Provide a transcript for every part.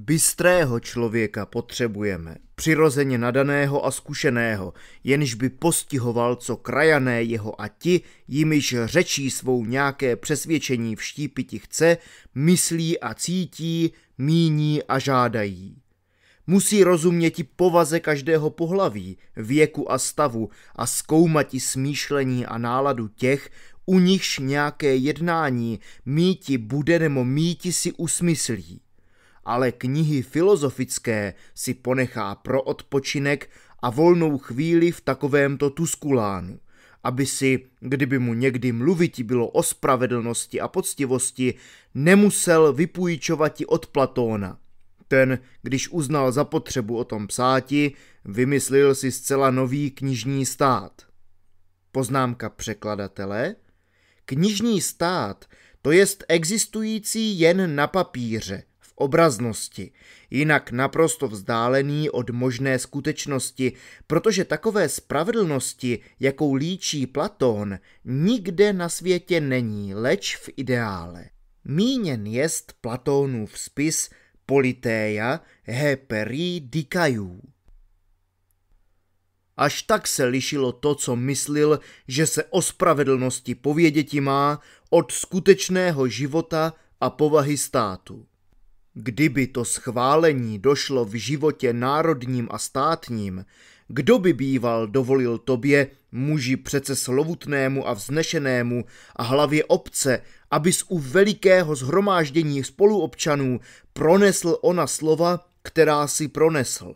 Bystrého člověka potřebujeme, přirozeně nadaného a zkušeného, jenž by postihoval, co krajané jeho a ti, jimiž řečí svou nějaké přesvědčení vštípiti chce, myslí a cítí, míní a žádají. Musí rozumět i povaze každého pohlaví, věku a stavu a zkoumat i smýšlení a náladu těch, u nichž nějaké jednání míti bude nebo míti si usmyslí ale knihy filozofické si ponechá pro odpočinek a volnou chvíli v takovémto Tuskulánu, aby si, kdyby mu někdy mluviti bylo o spravedlnosti a poctivosti, nemusel vypůjčovati od Platóna. Ten, když uznal za potřebu o tom psáti, vymyslil si zcela nový knižní stát. Poznámka překladatele – Knižní stát, to jest existující jen na papíře, obraznosti, jinak naprosto vzdálený od možné skutečnosti, protože takové spravedlnosti, jakou líčí Platón, nikde na světě není, leč v ideále. Míněn jest Platónův spis Politéja Heperi Dikajů. Až tak se lišilo to, co myslil, že se o spravedlnosti pověděti má, od skutečného života a povahy státu. Kdyby to schválení došlo v životě národním a státním, kdo by býval dovolil tobě, muži přece slovutnému a vznešenému a hlavě obce, abys u velikého zhromáždění spoluobčanů pronesl ona slova, která si pronesl.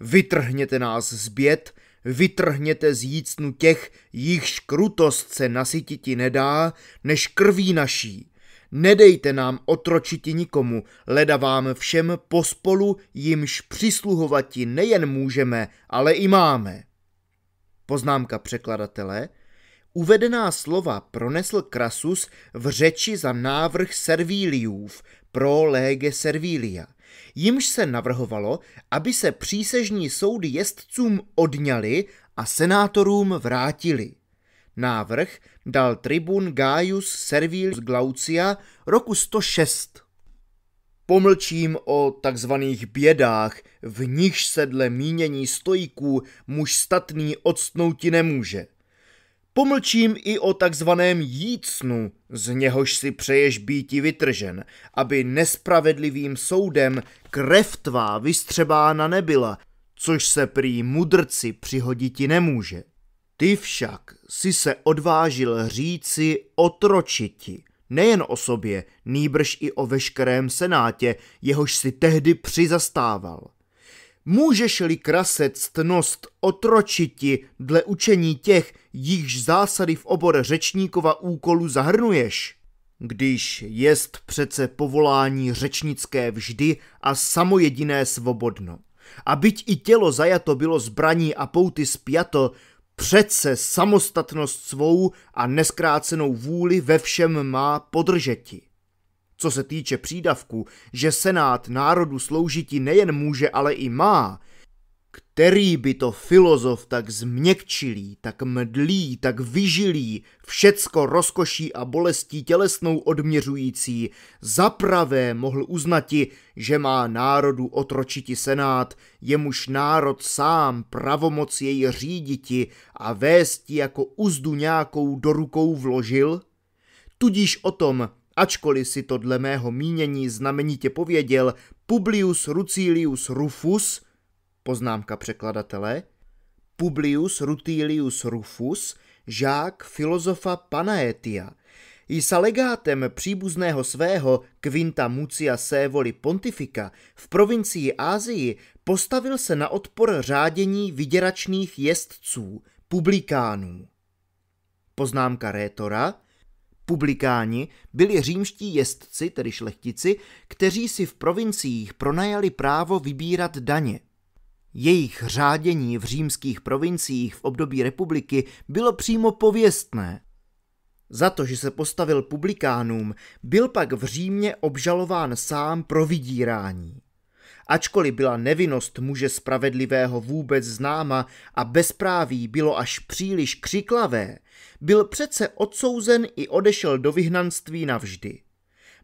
Vytrhněte nás z běd, vytrhněte z jícnu těch, jichž krutost se nasytiti nedá, než krví naší. Nedejte nám otročiti nikomu, leda vám všem pospolu, jimž přisluhovati nejen můžeme, ale i máme. Poznámka překladatele. Uvedená slova pronesl Krasus v řeči za návrh Servíliův pro lége Servília. jimž se navrhovalo, aby se přísežní soudy jezdcům odňali a senátorům vrátili. Návrh dal tribun Gaius Servilius Glaucia roku 106. Pomlčím o takzvaných bědách, v nichž se dle mínění stojíků muž statný odstnouti nemůže. Pomlčím i o takzvaném jícnu, z něhož si přeješ býti vytržen, aby nespravedlivým soudem krev tvá vystřebána nebyla, což se prý mudrci přihoditi nemůže. Ty však si se odvážil říci otročiti, nejen o sobě, nýbrž i o veškerém senátě, jehož si tehdy přizastával. Můžeš-li krasec ctnost otročiti dle učení těch, jichž zásady v obor řečníkova úkolu zahrnuješ? Když jest přece povolání řečnické vždy a samojediné svobodno. A byť i tělo zajato bylo zbraní a pouty spjato, přece samostatnost svou a neskrácenou vůli ve všem má podržeti. Co se týče přídavku, že senát národu sloužití nejen může, ale i má, který by to filozof tak změkčilý, tak mdlý, tak vyžilý, všecko rozkoší a bolestí tělesnou odměřující, zapravé mohl uznati, že má národu otročiti senát, jemuž národ sám pravomoc jej říditi a vésti jako uzdu nějakou do rukou vložil? Tudíž o tom, ačkoliv si to dle mého mínění znamenitě pověděl, Publius Rucilius Rufus – poznámka překladatele, Publius Rutilius Rufus, žák filozofa Panaetia. I sa legátem příbuzného svého Quinta Mucia Sévoli Pontifika v provincii Ázii postavil se na odpor řádění vyděračných jezdců, publikánů. Poznámka rétora – Publikáni byli římští jezdci, tedy šlechtici, kteří si v provinciích pronajali právo vybírat daně. Jejich řádění v římských provinciích v období republiky bylo přímo pověstné. Za to, že se postavil publikánům, byl pak v Římě obžalován sám pro vydírání. Ačkoliv byla nevinnost muže spravedlivého vůbec známa a bezpráví bylo až příliš křiklavé, byl přece odsouzen i odešel do vyhnanství navždy.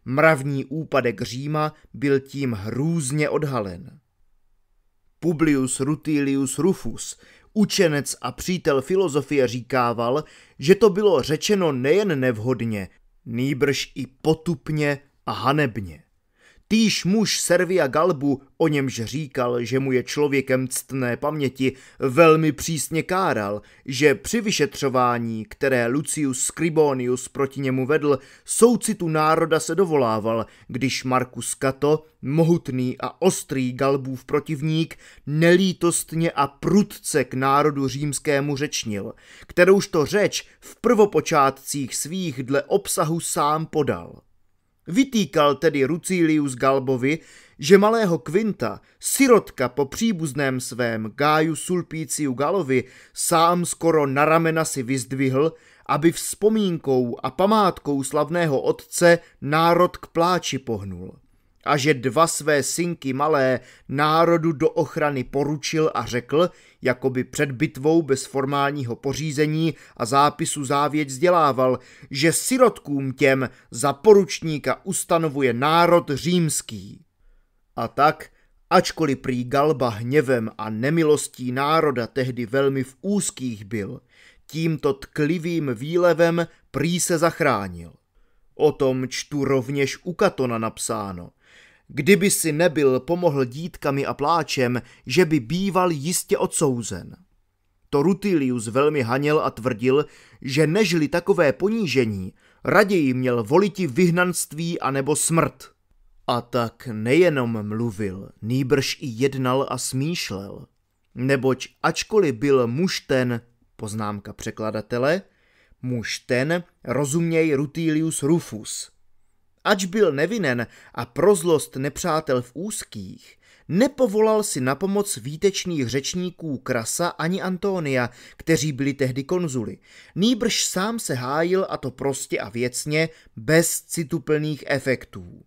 Mravní úpadek Říma byl tím hrůzně odhalen. Publius Rutilius Rufus, učenec a přítel filozofie, říkával, že to bylo řečeno nejen nevhodně, nýbrž i potupně a hanebně. Týž muž Servia Galbu, o němž říkal, že mu je člověkem ctné paměti, velmi přísně káral, že při vyšetřování, které Lucius Scribonius proti němu vedl, soucitu národa se dovolával, když Markus Cato, mohutný a ostrý Galbův protivník, nelítostně a prudce k národu římskému řečnil, kterouž to řeč v prvopočátcích svých dle obsahu sám podal. Vytýkal tedy Rucilius Galbovi, že malého Quinta, sirotka po příbuzném svém Gáju Sulpíciu Galovi, sám skoro na ramena si vyzdvihl, aby vzpomínkou a památkou slavného otce národ k pláči pohnul a že dva své synky malé národu do ochrany poručil a řekl, jako by před bitvou bez formálního pořízení a zápisu závěť vzdělával, že sirotkům těm za poručníka ustanovuje národ římský. A tak, ačkoliv prý Galba hněvem a nemilostí národa tehdy velmi v úzkých byl, tímto tklivým výlevem prý se zachránil. O tom čtu rovněž u Katona napsáno – Kdyby si nebyl pomohl dítkami a pláčem, že by býval jistě odsouzen. To Rutilius velmi haněl a tvrdil, že nežli takové ponížení, raději měl voliti vyhnanství anebo smrt. A tak nejenom mluvil, nýbrž i jednal a smýšlel. Neboť ačkoliv byl muž ten, poznámka překladatele, muž ten, rozuměj Rutilius Rufus – ač byl nevinen a pro zlost nepřátel v úzkých, nepovolal si na pomoc výtečných řečníků Krasa ani Antonia, kteří byli tehdy konzuly. Nýbrž sám se hájil a to prostě a věcně, bez cituplných efektů.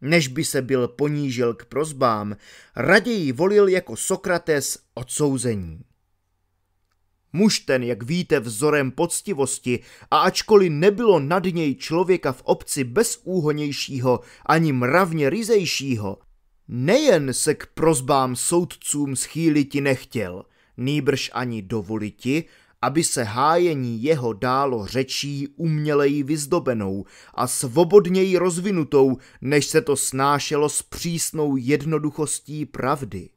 Než by se byl ponížil k prozbám, raději volil jako Sokrates odsouzení. Muž ten, jak víte, vzorem poctivosti, a ačkoliv nebylo nad něj člověka v obci bezúhonějšího ani mravně ryzejšího, nejen se k prozbám soudcům schýliti nechtěl, nýbrž ani dovoliti, aby se hájení jeho dálo řečí uměleji vyzdobenou a svobodněji rozvinutou, než se to snášelo s přísnou jednoduchostí pravdy.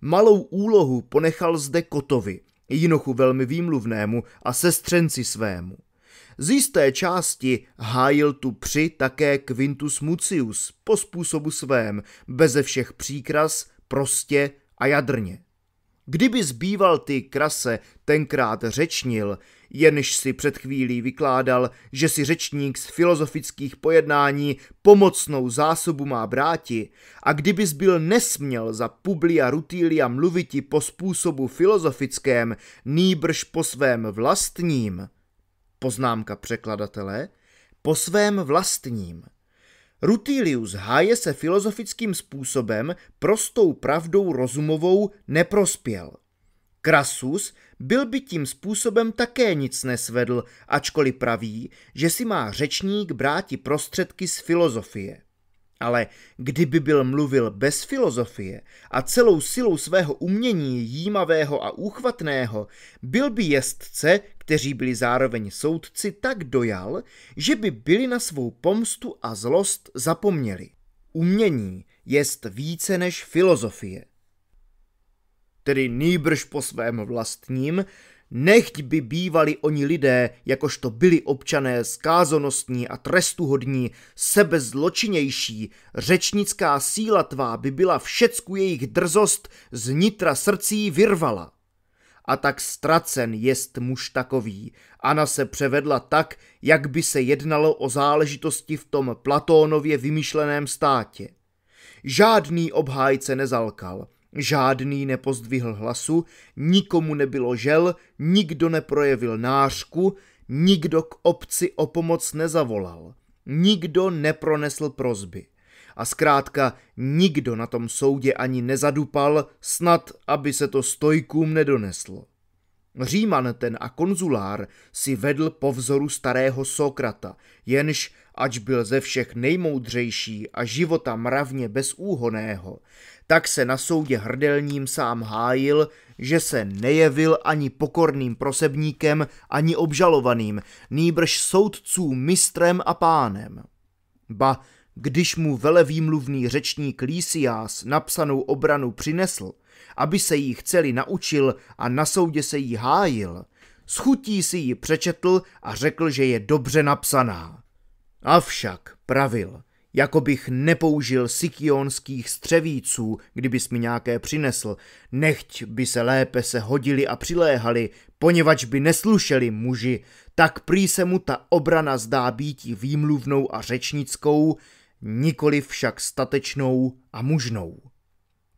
Malou úlohu ponechal zde Kotovi – Jinochu velmi výmluvnému a sestřenci svému. Z jisté části hájil tu při také Quintus Mucius po způsobu svém, beze všech příkras, prostě a jadrně. Kdyby zbýval ty krase tenkrát řečnil, jenž si před chvílí vykládal, že si řečník z filozofických pojednání pomocnou zásobu má bráti a kdybys byl nesměl za Publia Rutilia mluviti po způsobu filozofickém, nýbrž po svém vlastním, poznámka překladatele, po svém vlastním. Rutilius háje se filozofickým způsobem prostou pravdou rozumovou neprospěl. Krasus byl by tím způsobem také nic nesvedl, ačkoliv praví, že si má řečník bráti prostředky z filozofie. Ale kdyby byl mluvil bez filozofie a celou silou svého umění jímavého a úchvatného, byl by jestce, kteří byli zároveň soudci, tak dojal, že by byli na svou pomstu a zlost zapomněli. Umění jest více než filozofie tedy nýbrž po svém vlastním, nechť by bývali oni lidé, jakožto byli občané skázonostní a trestuhodní, sebezločinější, řečnická síla tvá by byla všecku jejich drzost z nitra srdcí vyrvala. A tak ztracen jest muž takový. Ana se převedla tak, jak by se jednalo o záležitosti v tom Platónově vymyšleném státě. Žádný obhájce nezalkal – Žádný nepozdvihl hlasu, nikomu nebylo žel, nikdo neprojevil nářku, nikdo k obci o pomoc nezavolal, nikdo nepronesl prozby. A zkrátka nikdo na tom soudě ani nezadupal, snad aby se to stojkům nedoneslo. Říman ten a konzulár si vedl po vzoru starého Sokrata, jenž, ač byl ze všech nejmoudřejší a života mravně bezúhoného, tak se na soudě hrdelním sám hájil, že se nejevil ani pokorným prosebníkem, ani obžalovaným, nýbrž soudců mistrem a pánem. Ba, když mu velevýmluvný řečník Lísiás napsanou obranu přinesl, aby se jí chceli naučil a na soudě se jí hájil, schutí si ji přečetl a řekl, že je dobře napsaná. Avšak, pravil, jako bych nepoužil sikionských střevíců, kdybys mi nějaké přinesl, nechť by se lépe se hodili a přiléhali, poněvadž by neslušeli muži, tak prý se mu ta obrana zdá být výmluvnou a řečnickou, nikoli však statečnou a mužnou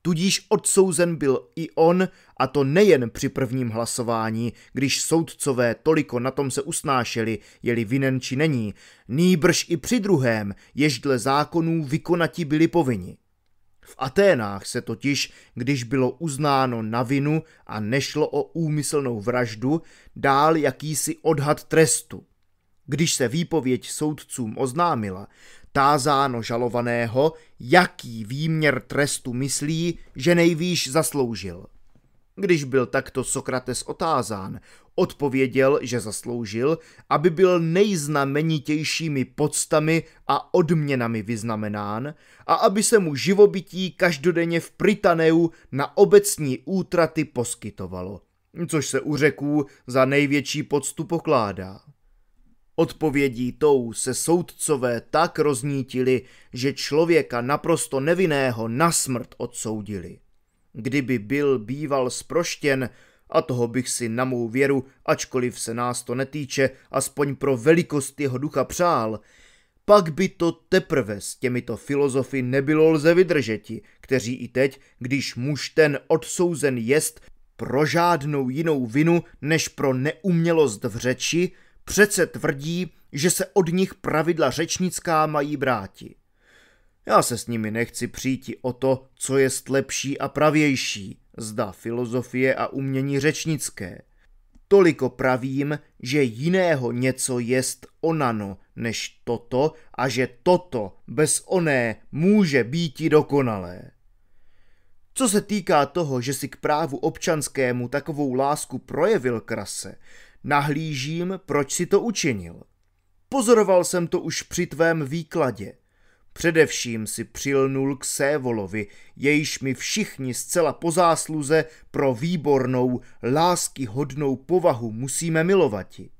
tudíž odsouzen byl i on, a to nejen při prvním hlasování, když soudcové toliko na tom se usnášeli, jeli vinen či není, nýbrž i při druhém, jež dle zákonů vykonati byli povinni. V Aténách se totiž, když bylo uznáno na vinu a nešlo o úmyslnou vraždu, dál jakýsi odhad trestu. Když se výpověď soudcům oznámila, tázáno žalovaného, jaký výměr trestu myslí, že nejvýš zasloužil. Když byl takto Sokrates otázán, odpověděl, že zasloužil, aby byl nejznamenitějšími podstami a odměnami vyznamenán a aby se mu živobytí každodenně v Pritaneu na obecní útraty poskytovalo, což se u řeků za největší poctu pokládá. Odpovědí tou se soudcové tak roznítili, že člověka naprosto nevinného na smrt odsoudili. Kdyby byl býval sproštěn, a toho bych si na mou věru, ačkoliv se nás to netýče, aspoň pro velikost jeho ducha přál, pak by to teprve s těmito filozofy nebylo lze vydržeti, kteří i teď, když muž ten odsouzen jest pro žádnou jinou vinu než pro neumělost v řeči, Přece tvrdí, že se od nich pravidla řečnická mají bráti. Já se s nimi nechci příti o to, co je lepší a pravější, zda filozofie a umění řečnické. Toliko pravím, že jiného něco jest onano než toto a že toto bez oné může i dokonalé. Co se týká toho, že si k právu občanskému takovou lásku projevil krase, Nahlížím, proč si to učinil. Pozoroval jsem to už při tvém výkladě. Především si přilnul k Sévolovi, jejíž mi všichni zcela po zásluze pro výbornou, láskyhodnou povahu musíme milovati.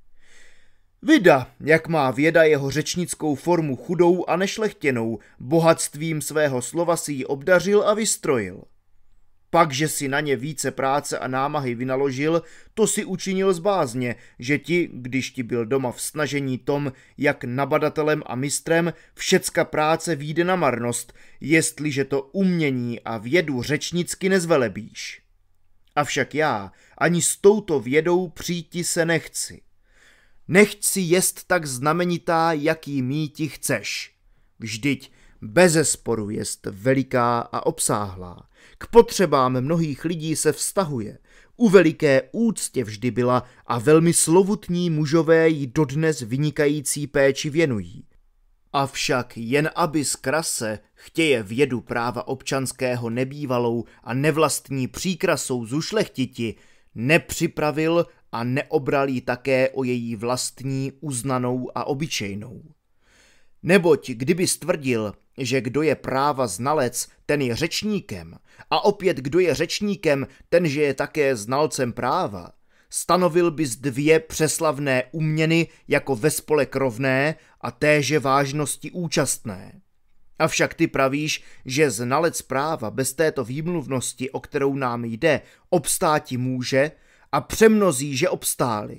Vida, jak má věda jeho řečnickou formu chudou a nešlechtěnou, bohatstvím svého slova si ji obdařil a vystrojil – pak, že si na ně více práce a námahy vynaložil, to si učinil z že ti, když ti byl doma v snažení tom, jak nabadatelem a mistrem, všecka práce výjde na marnost, jestliže to umění a vědu řečnicky nezvelebíš. Avšak já ani s touto vědou příti se nechci. Nechci jest tak znamenitá, jaký míti chceš. Vždyť bezesporu jest veliká a obsáhlá. K potřebám mnohých lidí se vztahuje. U veliké úctě vždy byla a velmi slovutní mužové jí dodnes vynikající péči věnují. Avšak jen aby z krase, chtěje vědu práva občanského nebývalou a nevlastní příkrasou zušlechtiti, nepřipravil a neobral ji také o její vlastní uznanou a obyčejnou. Neboť kdyby stvrdil, že kdo je práva znalec, ten je řečníkem, a opět kdo je řečníkem, ten, že je také znalcem práva, stanovil bys dvě přeslavné uměny jako ve spolek rovné a téže vážnosti účastné. Avšak ty pravíš, že znalec práva bez této výmluvnosti, o kterou nám jde, obstáti může a přemnozí, že obstáli.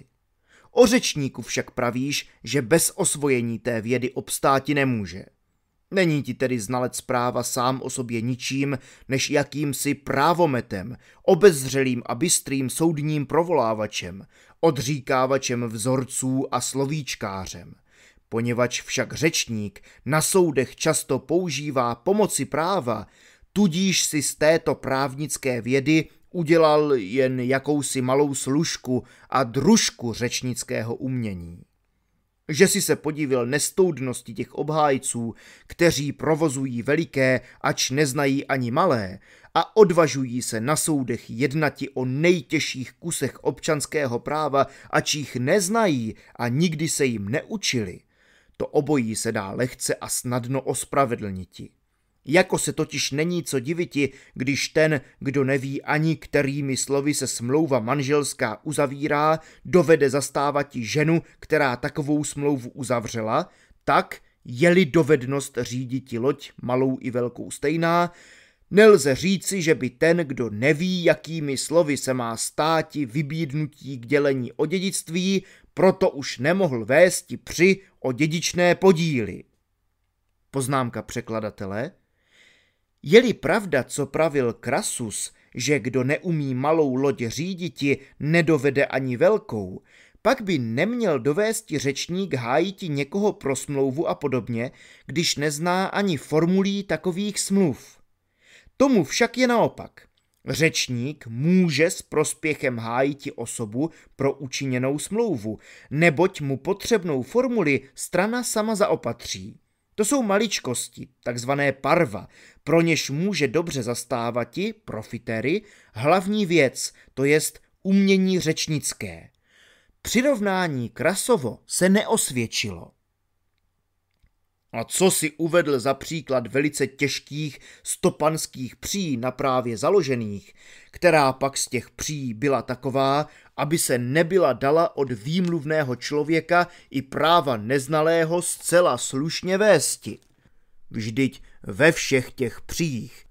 O řečníku však pravíš, že bez osvojení té vědy obstáti nemůže. Není ti tedy znalec práva sám o sobě ničím, než jakýmsi právometem, obezřelým a bystrým soudním provolávačem, odříkávačem vzorců a slovíčkářem. Poněvadž však řečník na soudech často používá pomoci práva, tudíž si z této právnické vědy udělal jen jakousi malou služku a družku řečnického umění že si se podivil nestoudnosti těch obhájců, kteří provozují veliké, ač neznají ani malé, a odvažují se na soudech jednati o nejtěžších kusech občanského práva, ač jich neznají a nikdy se jim neučili. To obojí se dá lehce a snadno ospravedlniti. Jako se totiž není co diviti, když ten, kdo neví ani kterými slovy se smlouva manželská uzavírá, dovede zastávat i ženu, která takovou smlouvu uzavřela, tak, je-li dovednost i loď malou i velkou stejná, Nelze říci, že by ten, kdo neví, jakými slovy se má státi vybídnutí k dělení o dědictví, proto už nemohl vésti při o dědičné podíly. Poznámka překladatele – je-li pravda, co pravil Krasus, že kdo neumí malou loď říditi, nedovede ani velkou, pak by neměl dovést řečník hájiti někoho pro smlouvu a podobně, když nezná ani formulí takových smluv. Tomu však je naopak. Řečník může s prospěchem hájiti osobu pro učiněnou smlouvu, neboť mu potřebnou formuli strana sama zaopatří. To jsou maličkosti, takzvané parva, pro něž může dobře zastávat i profitery, hlavní věc, to jest umění řečnické. Přirovnání Krasovo se neosvědčilo. A co si uvedl za příklad velice těžkých stopanských pří na právě založených, která pak z těch pří byla taková, aby se nebyla dala od výmluvného člověka i práva neznalého zcela slušně vésti. Vždyť ve všech těch přích,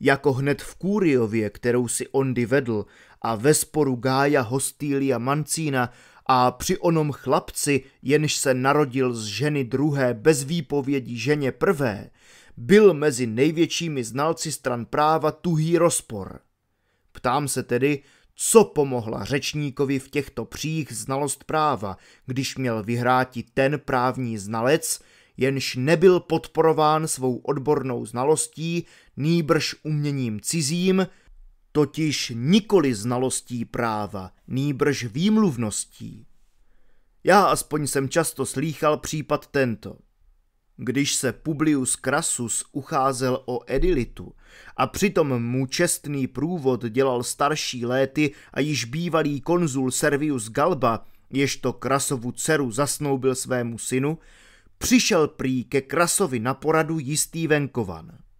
jako hned v Kůriově, kterou si ondy vedl, a ve sporu Gája Hostýlia Mancína a při onom chlapci, jenž se narodil z ženy druhé bez výpovědi ženě prvé, byl mezi největšími znalci stran práva tuhý rozpor. Ptám se tedy, co pomohla řečníkovi v těchto přích znalost práva, když měl vyhráti ten právní znalec, jenž nebyl podporován svou odbornou znalostí, nýbrž uměním cizím, totiž nikoli znalostí práva, nýbrž výmluvností. Já aspoň jsem často slýchal případ tento. Když se Publius Crassus ucházel o edilitu a přitom mu čestný průvod dělal starší léty a již bývalý konzul Servius Galba, to Krasovu dceru zasnoubil svému synu, přišel prý ke Krasovi na poradu jistý venkovan –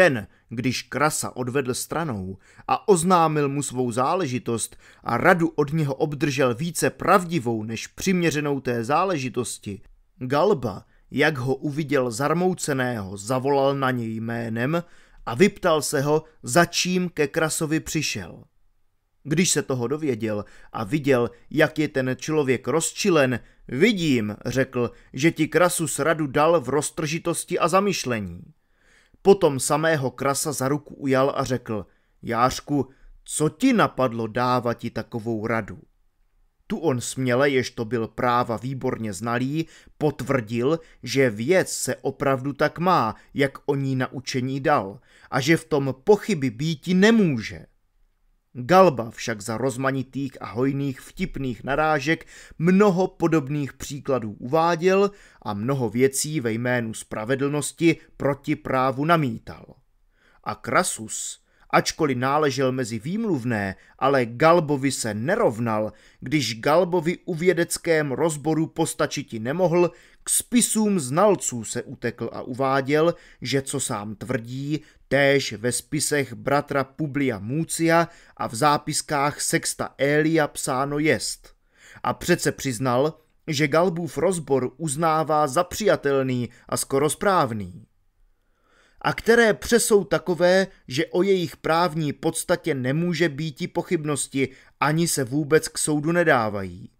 ten, když krasa odvedl stranou a oznámil mu svou záležitost a radu od něho obdržel více pravdivou než přiměřenou té záležitosti, Galba, jak ho uviděl zarmouceného, zavolal na něj jménem a vyptal se ho, za čím ke krasovi přišel. Když se toho dověděl a viděl, jak je ten člověk rozčilen, vidím, řekl, že ti krasu sradu dal v roztržitosti a zamyšlení. Potom samého krasa za ruku ujal a řekl, Jášku, co ti napadlo dávat ti takovou radu? Tu on směle, jež to byl práva výborně znalý, potvrdil, že věc se opravdu tak má, jak o ní naučení dal, a že v tom pochyby býti nemůže. Galba však za rozmanitých a hojných vtipných narážek mnoho podobných příkladů uváděl a mnoho věcí ve jménu spravedlnosti proti právu namítal. A Krasus, ačkoliv náležel mezi výmluvné, ale Galbovi se nerovnal, když Galbovi u vědeckém rozboru postačiti nemohl, k spisům znalců se utekl a uváděl, že co sám tvrdí, též ve spisech bratra Publia Mucia a v zápiskách sexta Elia psáno jest. A přece přiznal, že Galbův rozbor uznává za přijatelný a skoro správný. A které přesou takové, že o jejich právní podstatě nemůže i pochybnosti, ani se vůbec k soudu nedávají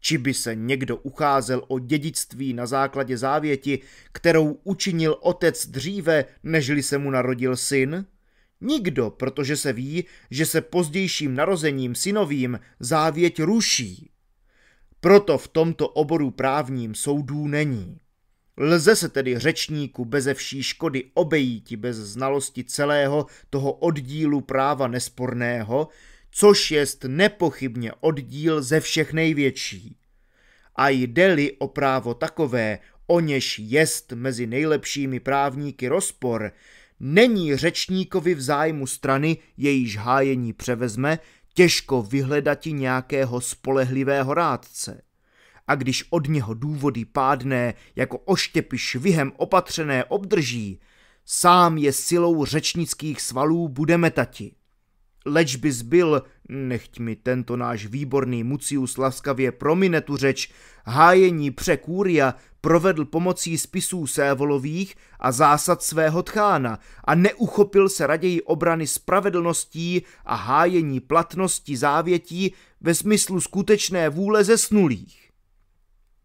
či by se někdo ucházel o dědictví na základě závěti, kterou učinil otec dříve, nežli se mu narodil syn? Nikdo, protože se ví, že se pozdějším narozením synovým závěť ruší. Proto v tomto oboru právním soudů není. Lze se tedy řečníku beze vší škody obejít bez znalosti celého toho oddílu práva nesporného, což jest nepochybně oddíl ze všech největší. A jde-li o právo takové, o něž jest mezi nejlepšími právníky rozpor, není řečníkovi v zájmu strany, jejíž hájení převezme, těžko vyhledati nějakého spolehlivého rádce. A když od něho důvody pádné, jako oštěpy švihem opatřené obdrží, sám je silou řečnických svalů budeme tati leč bys byl, nechť mi tento náš výborný Mucius laskavě promine tu řeč, hájení překůria provedl pomocí spisů sévolových a zásad svého tchána a neuchopil se raději obrany spravedlností a hájení platnosti závětí ve smyslu skutečné vůle zesnulých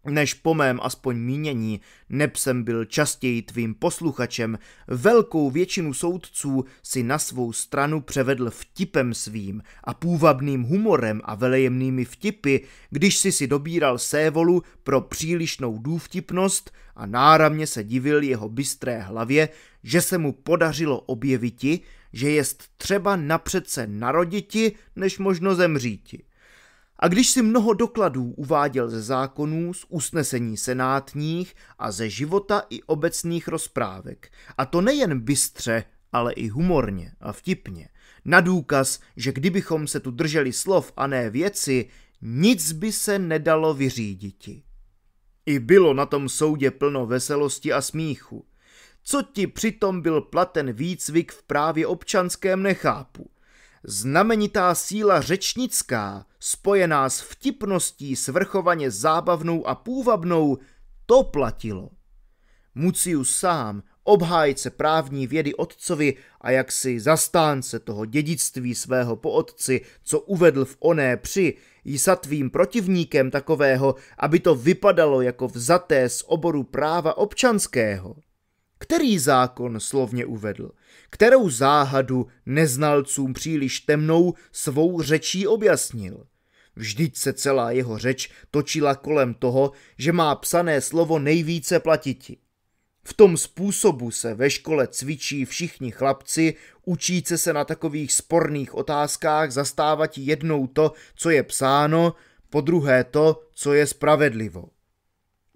než po mém aspoň mínění, neb jsem byl častěji tvým posluchačem, velkou většinu soudců si na svou stranu převedl vtipem svým a půvabným humorem a velejemnými vtipy, když si si dobíral sévolu pro přílišnou důvtipnost a náramně se divil jeho bystré hlavě, že se mu podařilo objeviti, že jest třeba napřed se naroditi, než možno zemříti a když si mnoho dokladů uváděl ze zákonů, z usnesení senátních a ze života i obecných rozprávek, a to nejen bystře, ale i humorně a vtipně, na důkaz, že kdybychom se tu drželi slov a ne věci, nic by se nedalo vyřídit. I bylo na tom soudě plno veselosti a smíchu. Co ti přitom byl platen výcvik v právě občanském nechápu. Znamenitá síla řečnická – spojená s vtipností svrchovaně zábavnou a půvabnou, to platilo. Mucius sám, obhájce právní vědy otcovi a jaksi zastánce toho dědictví svého po otci, co uvedl v oné při, jí satvým protivníkem takového, aby to vypadalo jako vzaté z oboru práva občanského. Který zákon slovně uvedl? Kterou záhadu neznalcům příliš temnou svou řečí objasnil? Vždyť se celá jeho řeč točila kolem toho, že má psané slovo nejvíce platiti. V tom způsobu se ve škole cvičí všichni chlapci, učíce se na takových sporných otázkách zastávat jednou to, co je psáno, po druhé to, co je spravedlivo.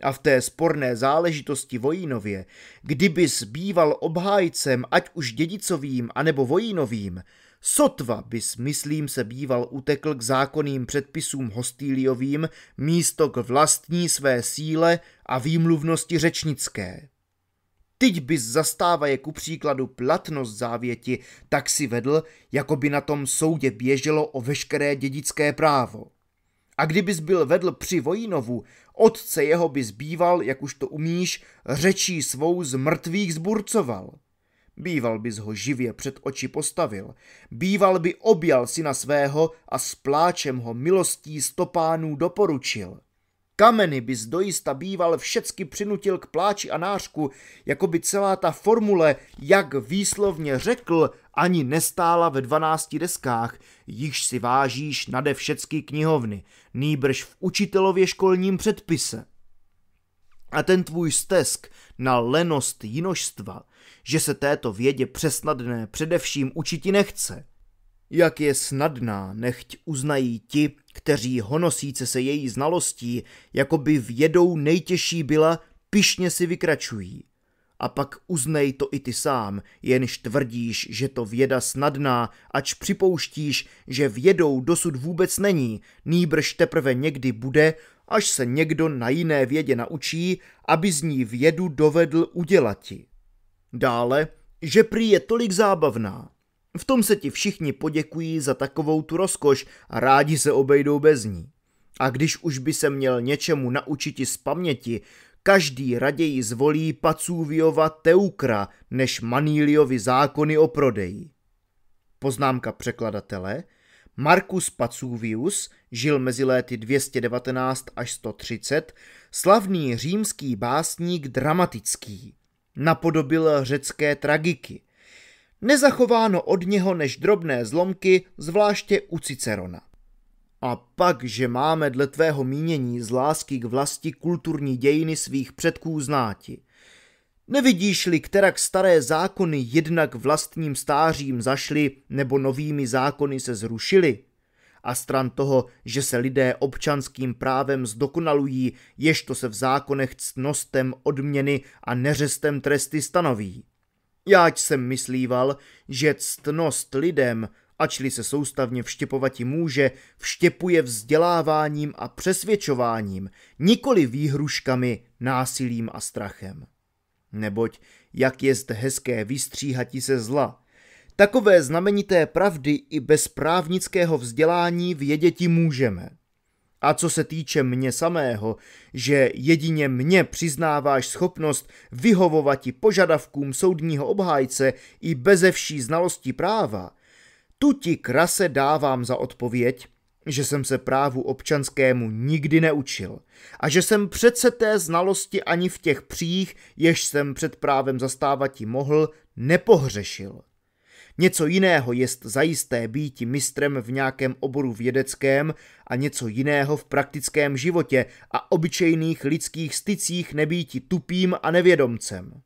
A v té sporné záležitosti Vojínově, kdyby zbýval obhájcem, ať už dědicovým anebo Vojínovým, Sotva bys, myslím se býval, utekl k zákonným předpisům hostýliovým místo k vlastní své síle a výmluvnosti řečnické. Tyť bys je ku příkladu platnost závěti, tak si vedl, jako by na tom soudě běželo o veškeré dědické právo. A kdybys byl vedl při Vojinovu, otce jeho by zbýval, jak už to umíš, řečí svou z mrtvých zburcoval. Býval bys ho živě před oči postavil. Býval by objal syna svého a s pláčem ho milostí stopánů doporučil. Kameny bys dojista býval všecky přinutil k pláči a nářku, jako by celá ta formule, jak výslovně řekl, ani nestála ve dvanácti deskách, jichž si vážíš nade všecky knihovny, nýbrž v učitelově školním předpise. A ten tvůj stesk na lenost jinožstva, že se této vědě přesnadné především učiti nechce. Jak je snadná, nechť uznají ti, kteří honosíce se její znalostí, jako by vědou nejtěžší byla, pišně si vykračují. A pak uznej to i ty sám, jenž tvrdíš, že to věda snadná, ač připouštíš, že vědou dosud vůbec není, nýbrž teprve někdy bude, až se někdo na jiné vědě naučí, aby z ní vědu dovedl udělati. Dále, že prý je tolik zábavná. V tom se ti všichni poděkují za takovou tu rozkoš a rádi se obejdou bez ní. A když už by se měl něčemu naučiti z paměti, každý raději zvolí Pacůviova Teukra než Maníliovi zákony o prodeji. Poznámka překladatele Marcus Pacuvius žil mezi léty 219 až 130, slavný římský básník dramatický. Napodobil řecké tragiky. Nezachováno od něho než drobné zlomky, zvláště u Cicerona. A pak, že máme dle tvého mínění z lásky k vlasti kulturní dějiny svých předků znáti. Nevidíš-li, kterak staré zákony jednak vlastním stářím zašly nebo novými zákony se zrušily, a stran toho, že se lidé občanským právem zdokonalují, jež to se v zákonech ctnostem odměny a neřestem tresty stanoví. Jáť jsem myslíval, že ctnost lidem, ačli se soustavně vštěpovati může, vštěpuje vzděláváním a přesvědčováním, nikoli výhruškami, násilím a strachem. Neboť jak jest hezké vystříhati se zla, Takové znamenité pravdy i bez právnického vzdělání věděti můžeme. A co se týče mě samého, že jedině mě přiznáváš schopnost vyhovovat i požadavkům soudního obhájce i bezevší znalosti práva, tu ti krase dávám za odpověď, že jsem se právu občanskému nikdy neučil a že jsem přece té znalosti ani v těch přích, jež jsem před právem zastávat mohl, nepohřešil. Něco jiného jest zajisté být mistrem v nějakém oboru vědeckém a něco jiného v praktickém životě a obyčejných lidských stycích nebýt tupým a nevědomcem.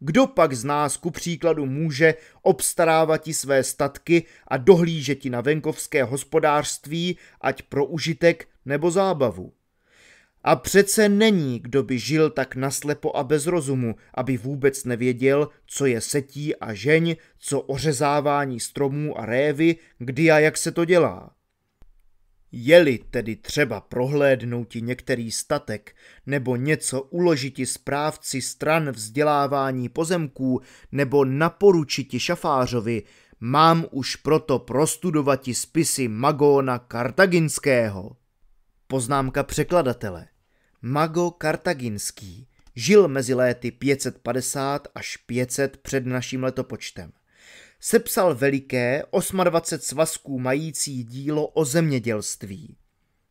Kdo pak z nás ku příkladu může obstarávat své statky a dohlížeti na venkovské hospodářství, ať pro užitek nebo zábavu? A přece není, kdo by žil tak naslepo a bez rozumu, aby vůbec nevěděl, co je setí a žeň, co ořezávání stromů a révy, kdy a jak se to dělá. Jeli tedy třeba prohlédnouti některý statek nebo něco uložiti správci stran vzdělávání pozemků nebo naporučiti šafářovi, mám už proto prostudovati spisy Magóna Kartaginského. Poznámka překladatele. Mago Kartaginský žil mezi léty 550 až 500 před naším letopočtem. Sepsal veliké 28 svazků mající dílo o zemědělství.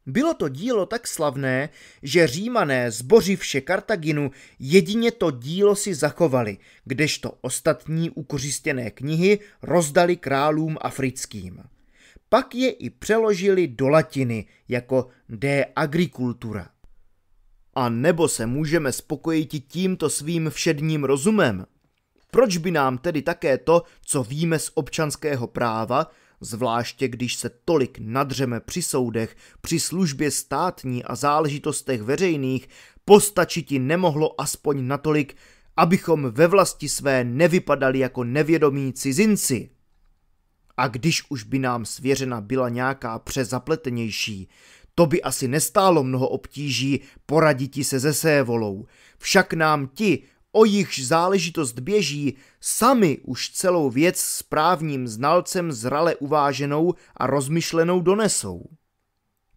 Bylo to dílo tak slavné, že římané, zbořivše Kartaginu, jedině to dílo si zachovali, kdežto ostatní ukořistěné knihy rozdali králům africkým. Pak je i přeložili do latiny jako De Agricultura. A nebo se můžeme spokojit tímto svým všedním rozumem? Proč by nám tedy také to, co víme z občanského práva, zvláště když se tolik nadřeme při soudech, při službě státní a záležitostech veřejných, postačiti nemohlo aspoň natolik, abychom ve vlasti své nevypadali jako nevědomí cizinci. A když už by nám svěřena byla nějaká přezapletenější, to by asi nestálo mnoho obtíží poradit se ze sévolou. Však nám ti, o jichž záležitost běží, sami už celou věc s právním znalcem zrale uváženou a rozmyšlenou donesou.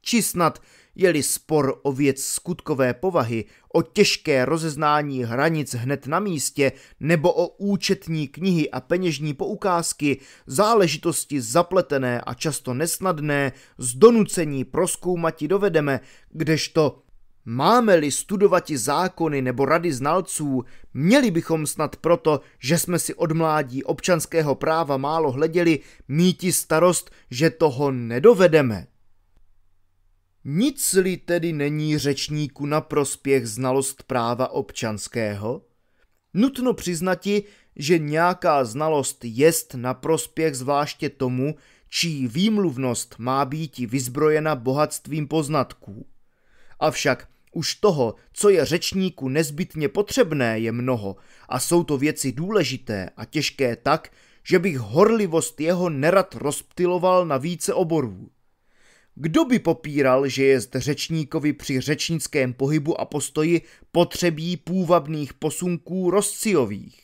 Či snad je-li spor o věc skutkové povahy, o těžké rozeznání hranic hned na místě nebo o účetní knihy a peněžní poukázky, záležitosti zapletené a často nesnadné, z donucení proskoumati dovedeme, kdežto Máme-li studovati zákony nebo rady znalců, měli bychom snad proto, že jsme si od mládí občanského práva málo hleděli, míti starost, že toho nedovedeme. Nic-li tedy není řečníku na prospěch znalost práva občanského? Nutno přiznati, že nějaká znalost jest na prospěch zvláště tomu, čí výmluvnost má být vyzbrojena bohatstvím poznatků. Avšak už toho, co je řečníku nezbytně potřebné, je mnoho a jsou to věci důležité a těžké tak, že bych horlivost jeho nerad rozptiloval na více oborů. Kdo by popíral, že je řečníkovi při řečnickém pohybu a postoji potřebí půvabných posunků rozciových?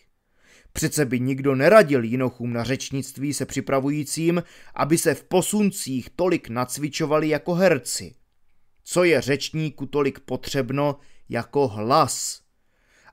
Přece by nikdo neradil jinochům na řečnictví se připravujícím, aby se v posuncích tolik nacvičovali jako herci. Co je řečníku tolik potřebno jako hlas?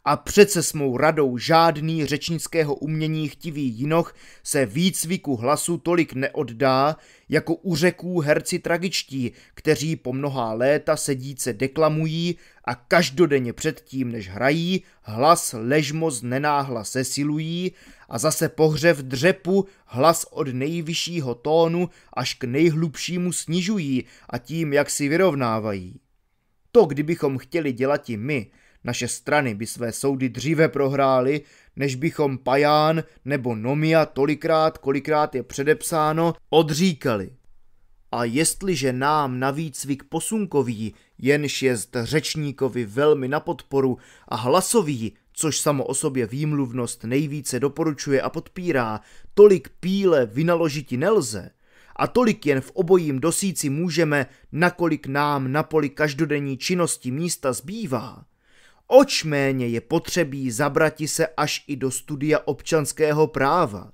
a přece s mou radou žádný řečnického umění chtivý jinoch se výcviku hlasu tolik neoddá, jako u řeků herci tragičtí, kteří po mnohá léta sedíce deklamují a každodenně předtím, než hrají, hlas ležmo z nenáhla sesilují a zase pohřev dřepu hlas od nejvyššího tónu až k nejhlubšímu snižují a tím, jak si vyrovnávají. To, kdybychom chtěli dělat i my, naše strany by své soudy dříve prohrály, než bychom Paján nebo Nomia tolikrát, kolikrát je předepsáno, odříkali. A jestliže nám na výcvik posunkový, jenž jest řečníkovi velmi na podporu a hlasový, což samo o sobě výmluvnost nejvíce doporučuje a podpírá, tolik píle vynaložiti nelze, a tolik jen v obojím dosíci můžeme, nakolik nám na poli každodenní činnosti místa zbývá, Oč méně je potřebí zabrati se až i do studia občanského práva.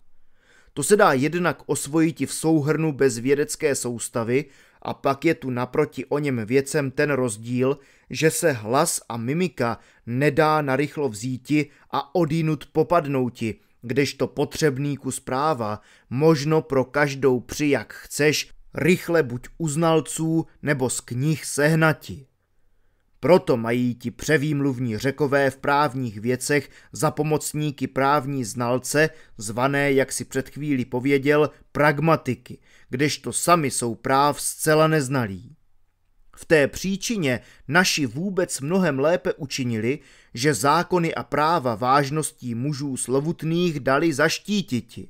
To se dá jednak osvojit v souhrnu bez vědecké soustavy a pak je tu naproti o něm věcem ten rozdíl, že se hlas a mimika nedá narychlo vzíti a odinut popadnouti, kdežto potřebný kus práva možno pro každou při jak chceš rychle buď uznalců nebo z knih sehnati. Proto mají ti převýmluvní řekové v právních věcech za pomocníky právní znalce, zvané, jak si před chvíli pověděl, pragmatiky, kdežto sami jsou práv zcela neznalí. V té příčině naši vůbec mnohem lépe učinili, že zákony a práva vážností mužů slovutných dali zaštítiti.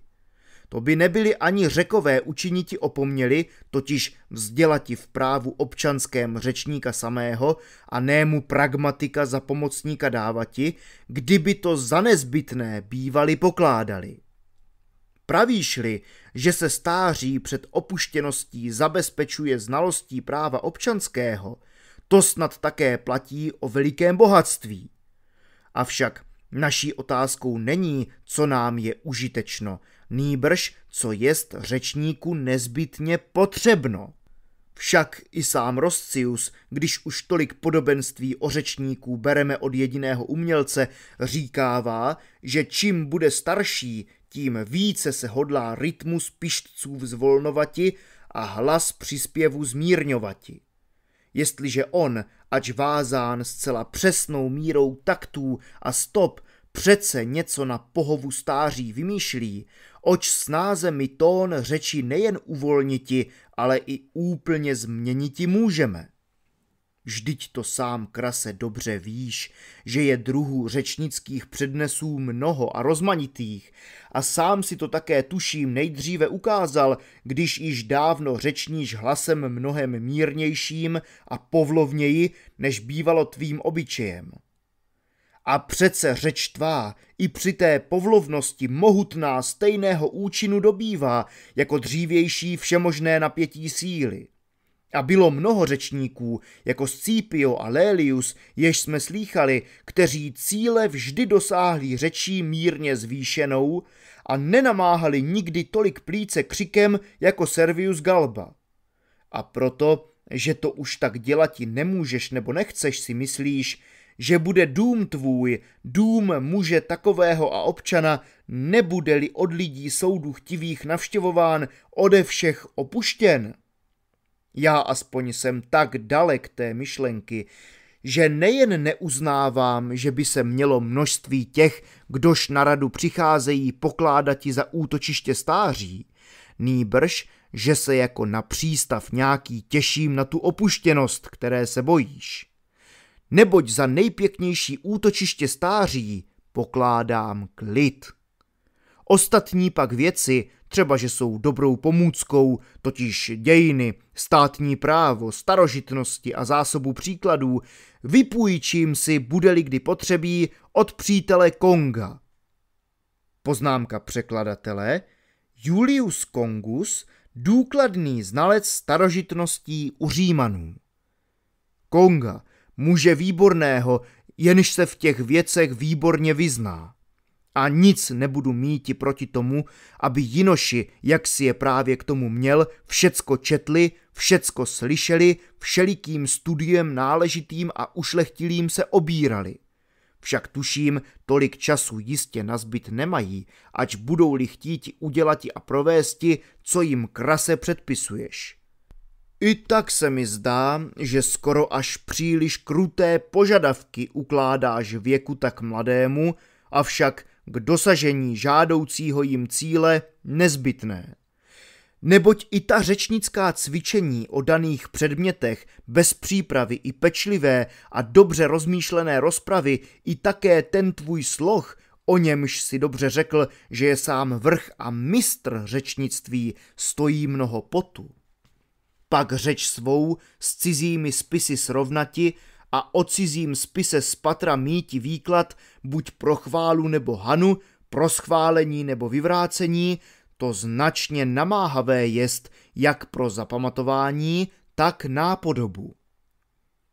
To by nebyli ani řekové učiniti opomněli, totiž vzdělati v právu občanském řečníka samého a nému pragmatika za pomocníka dávati, kdyby to za nezbytné bývali pokládali. Pravíšli, že se stáří před opuštěností zabezpečuje znalostí práva občanského, to snad také platí o velikém bohatství. Avšak naší otázkou není, co nám je užitečno – nýbrž co jest řečníku nezbytně potřebno. Však i sám Roscius, když už tolik podobenství o řečníků bereme od jediného umělce, říkává, že čím bude starší, tím více se hodlá rytmus pištců vzvolnovati a hlas přispěvu zmírňovati. Jestliže on, ač vázán zcela přesnou mírou taktů a stop, přece něco na pohovu stáří vymýšlí, oč snáze mi tón řeči nejen uvolniti, ale i úplně změniti můžeme. Vždyť to sám krase dobře víš, že je druhů řečnických přednesů mnoho a rozmanitých a sám si to také tuším nejdříve ukázal, když již dávno řečníš hlasem mnohem mírnějším a povlovněji, než bývalo tvým obyčejem. A přece řeč tvá i při té povlovnosti mohutná stejného účinu dobývá jako dřívější všemožné napětí síly. A bylo mnoho řečníků, jako Scipio a Lelius, jež jsme slýchali, kteří cíle vždy dosáhli řečí mírně zvýšenou a nenamáhali nikdy tolik plíce křikem jako Servius Galba. A proto, že to už tak dělati nemůžeš nebo nechceš, si myslíš, že bude dům tvůj, dům muže takového a občana, nebude-li od lidí soudu chtivých navštěvován, ode všech opuštěn. Já aspoň jsem tak dalek té myšlenky, že nejen neuznávám, že by se mělo množství těch, kdož na radu přicházejí pokládati za útočiště stáří, nýbrž, že se jako na přístav nějaký těším na tu opuštěnost, které se bojíš neboť za nejpěknější útočiště stáří pokládám klid. Ostatní pak věci, třeba že jsou dobrou pomůckou, totiž dějiny, státní právo, starožitnosti a zásobu příkladů, vypůjčím si, bude-li kdy potřebí, od přítele Konga. Poznámka překladatele Julius Kongus, důkladný znalec starožitností u Římanů. Konga – muže výborného, jenž se v těch věcech výborně vyzná. A nic nebudu míti proti tomu, aby jinoši, jak si je právě k tomu měl, všecko četli, všecko slyšeli, všelikým studiem náležitým a ušlechtilým se obírali. Však tuším, tolik času jistě nazbyt nemají, ač budou-li chtíti udělati a provésti, co jim krase předpisuješ. I tak se mi zdá, že skoro až příliš kruté požadavky ukládáš věku tak mladému, avšak k dosažení žádoucího jim cíle nezbytné. Neboť i ta řečnická cvičení o daných předmětech bez přípravy i pečlivé a dobře rozmýšlené rozpravy i také ten tvůj sloh, o němž si dobře řekl, že je sám vrch a mistr řečnictví, stojí mnoho potu pak řeč svou s cizími spisy srovnati a o cizím spise z patra míti výklad buď pro chválu nebo hanu, pro schválení nebo vyvrácení, to značně namáhavé jest jak pro zapamatování, tak nápodobu.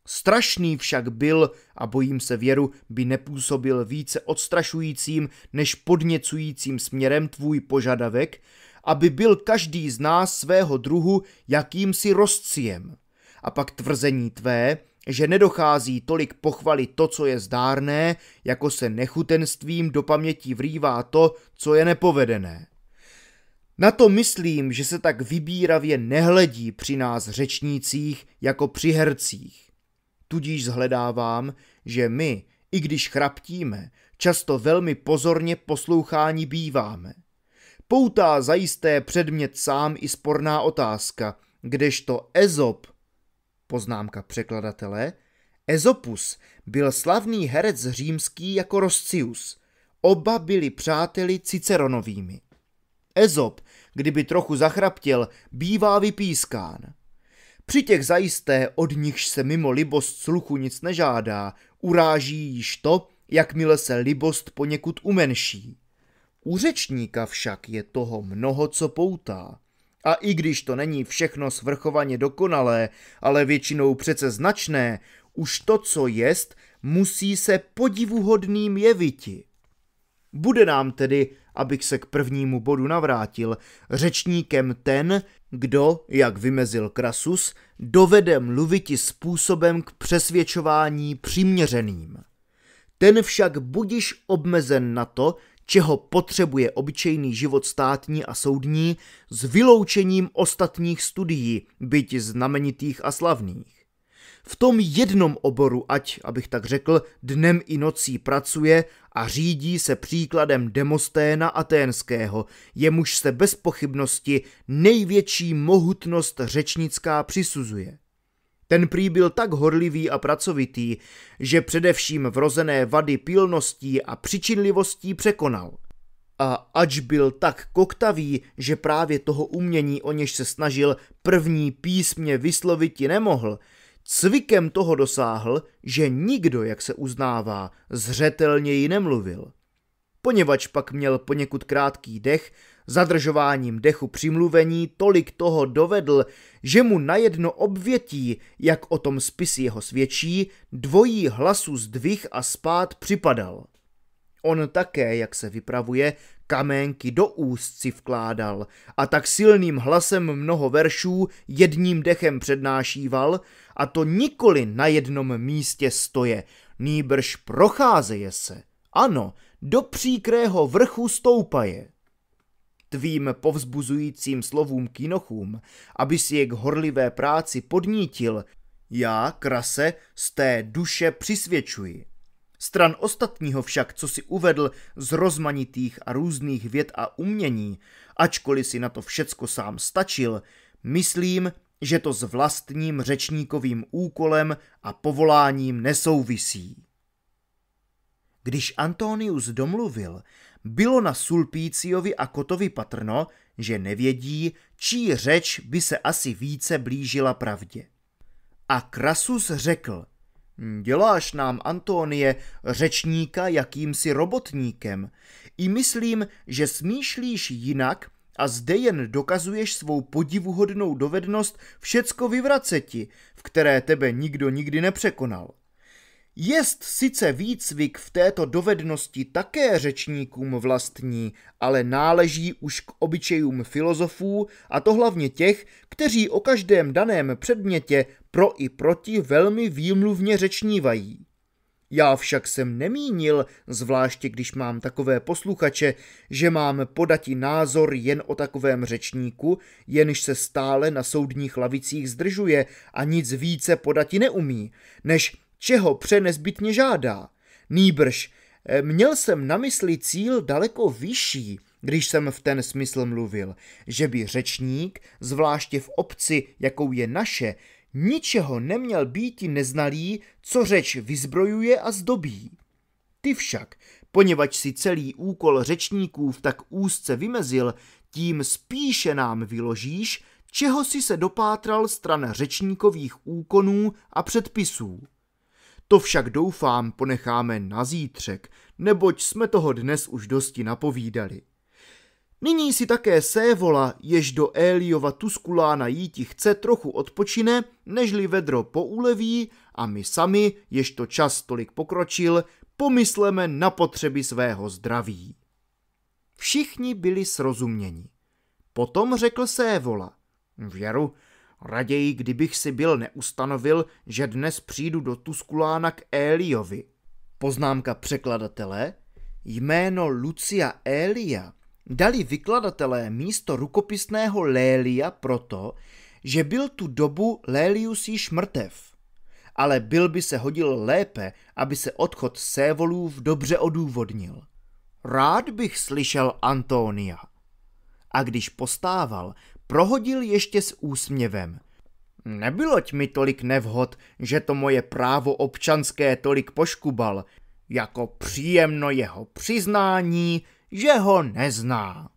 Strašný však byl, a bojím se věru, by nepůsobil více odstrašujícím než podněcujícím směrem tvůj požadavek, aby byl každý z nás svého druhu jakýmsi rozciem. A pak tvrzení tvé, že nedochází tolik pochvaly to, co je zdárné, jako se nechutenstvím do paměti vrývá to, co je nepovedené. Na to myslím, že se tak vybíravě nehledí při nás řečnících jako při hercích. Tudíž zhledávám, že my, i když chraptíme, často velmi pozorně poslouchání býváme. Poutá zajisté předmět sám i sporná otázka, kdežto Ezop, poznámka překladatele, Ezopus byl slavný herec římský jako Roscius. Oba byli přáteli Ciceronovými. Ezop, kdyby trochu zachraptěl, bývá vypískán. Při těch zajisté, od nichž se mimo libost sluchu nic nežádá, uráží již to, jakmile se libost poněkud umenší. U řečníka však je toho mnoho, co poutá. A i když to není všechno svrchovaně dokonalé, ale většinou přece značné, už to, co jest, musí se podivuhodným jeviti. Bude nám tedy, abych se k prvnímu bodu navrátil, řečníkem ten, kdo, jak vymezil Krasus, dovede mluviti způsobem k přesvědčování přiměřeným. Ten však budiš obmezen na to, čeho potřebuje obyčejný život státní a soudní s vyloučením ostatních studií, byť znamenitých a slavných. V tom jednom oboru, ať, abych tak řekl, dnem i nocí pracuje a řídí se příkladem Demosténa Aténského, jemuž se bez pochybnosti největší mohutnost řečnická přisuzuje. Ten prý byl tak horlivý a pracovitý, že především vrozené vady pilností a přičinlivostí překonal. A ač byl tak koktavý, že právě toho umění, o něž se snažil, první písmě vysloviti nemohl, cvikem toho dosáhl, že nikdo, jak se uznává, zřetelněji nemluvil. Poněvadž pak měl poněkud krátký dech, Zadržováním dechu přimluvení tolik toho dovedl, že mu najedno obvětí, jak o tom spis jeho svědčí, dvojí hlasu zdvih a spát připadal. On také, jak se vypravuje, kaménky do úst si vkládal a tak silným hlasem mnoho veršů jedním dechem přednášíval a to nikoli na jednom místě stoje, nýbrž procházeje se. Ano, do příkrého vrchu stoupaje tvým povzbuzujícím slovům kinochům, aby si je k horlivé práci podnítil, já, krase, z té duše přisvědčuji. Stran ostatního však, co si uvedl z rozmanitých a různých věd a umění, ačkoliv si na to všecko sám stačil, myslím, že to s vlastním řečníkovým úkolem a povoláním nesouvisí. Když Antonius domluvil, bylo na Sulpíciovi a Kotovi patrno, že nevědí, čí řeč by se asi více blížila pravdě. A Krasus řekl, děláš nám, Antonie, řečníka jakýmsi robotníkem. I myslím, že smýšlíš jinak a zde jen dokazuješ svou podivuhodnou dovednost všecko vyvraceti, v které tebe nikdo nikdy nepřekonal. Jest sice výcvik v této dovednosti také řečníkům vlastní, ale náleží už k obyčejům filozofů a to hlavně těch, kteří o každém daném předmětě pro i proti velmi výmluvně řečnívají. Já však jsem nemínil, zvláště když mám takové posluchače, že mám podati názor jen o takovém řečníku, jenž se stále na soudních lavicích zdržuje a nic více podati neumí, než čeho pře nezbytně žádá. Nýbrž, eh, měl jsem na mysli cíl daleko vyšší, když jsem v ten smysl mluvil, že by řečník, zvláště v obci, jakou je naše, ničeho neměl i neznalý, co řeč vyzbrojuje a zdobí. Ty však, poněvadž si celý úkol řečníků v tak úzce vymezil, tím spíše nám vyložíš, čeho si se dopátral stran řečníkových úkonů a předpisů. To však doufám ponecháme na zítřek, neboť jsme toho dnes už dosti napovídali. Nyní si také Sévola, jež do Éliova Tuskulána jíti chce, trochu odpočine, nežli vedro pouleví a my sami, jež to čas tolik pokročil, pomysleme na potřeby svého zdraví. Všichni byli srozuměni. Potom řekl Sévola. Věru, Raději, kdybych si byl neustanovil, že dnes přijdu do Tuskulána k Éliovi. Poznámka překladatele. Jméno Lucia Élia dali vykladatelé místo rukopisného Lélia proto, že byl tu dobu Lélius již mrtev. Ale byl by se hodil lépe, aby se odchod Sévolův dobře odůvodnil. Rád bych slyšel Antonia. A když postával, prohodil ještě s úsměvem. Nebyloť mi tolik nevhod, že to moje právo občanské tolik poškubal, jako příjemno jeho přiznání, že ho nezná.